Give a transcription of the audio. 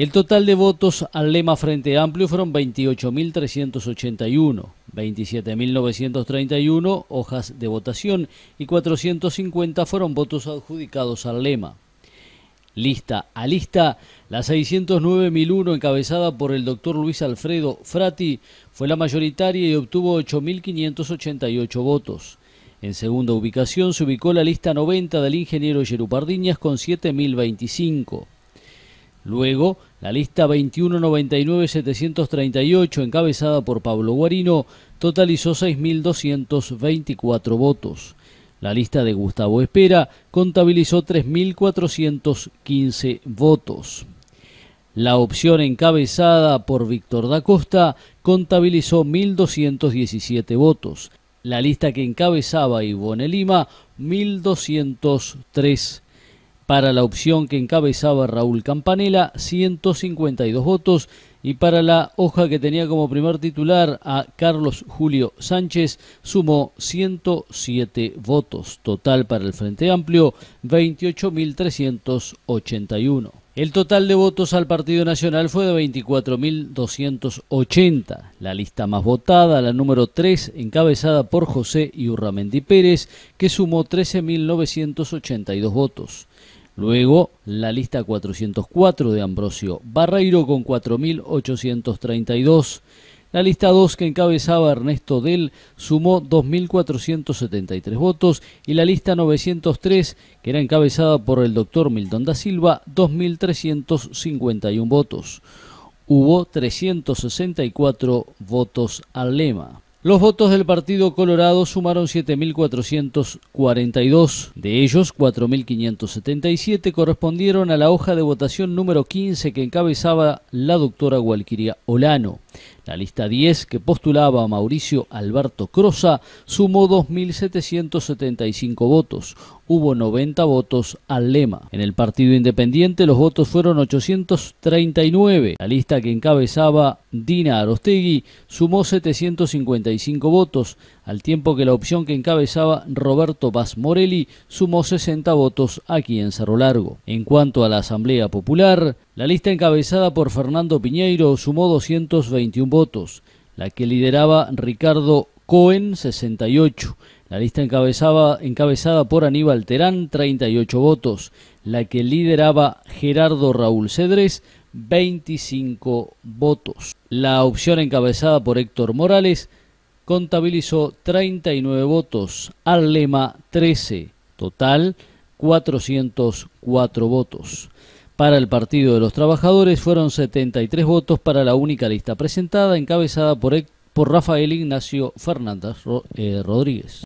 El total de votos al lema Frente Amplio fueron 28.381, 27.931 hojas de votación y 450 fueron votos adjudicados al lema. Lista a lista, la 609.001 encabezada por el doctor Luis Alfredo Frati fue la mayoritaria y obtuvo 8.588 votos. En segunda ubicación se ubicó la lista 90 del ingeniero Yerupardiñas con 7.025. Luego, la lista 2199-738, encabezada por Pablo Guarino, totalizó 6.224 votos. La lista de Gustavo Espera contabilizó 3.415 votos. La opción encabezada por Víctor da Costa contabilizó 1.217 votos. La lista que encabezaba Ivone Lima, 1.203 para la opción que encabezaba Raúl Campanela, 152 votos, y para la hoja que tenía como primer titular a Carlos Julio Sánchez, sumó 107 votos. Total para el Frente Amplio, 28.381. El total de votos al Partido Nacional fue de 24.280. La lista más votada, la número 3, encabezada por José Iurramendi Pérez, que sumó 13.982 votos. Luego la lista 404 de Ambrosio Barreiro con 4.832. La lista 2 que encabezaba Ernesto Dell, sumó 2.473 votos y la lista 903 que era encabezada por el doctor Milton da Silva 2.351 votos. Hubo 364 votos al lema. Los votos del Partido Colorado sumaron 7.442. De ellos, 4.577 correspondieron a la hoja de votación número 15 que encabezaba la doctora Gualquiria Olano. La lista 10 que postulaba Mauricio Alberto Croza sumó 2.775 votos. Hubo 90 votos al lema. En el Partido Independiente los votos fueron 839. La lista que encabezaba Dina Arostegui sumó 750 votos, al tiempo que la opción que encabezaba Roberto Paz Morelli sumó 60 votos aquí en Cerro Largo. En cuanto a la Asamblea Popular, la lista encabezada por Fernando Piñeiro sumó 221 votos, la que lideraba Ricardo Cohen 68. La lista encabezada por Aníbal Terán, 38 votos. La que lideraba Gerardo Raúl Cedrés 25 votos. La opción encabezada por Héctor Morales, contabilizó 39 votos, al lema 13, total 404 votos. Para el Partido de los Trabajadores fueron 73 votos para la única lista presentada, encabezada por, por Rafael Ignacio Fernández eh, Rodríguez.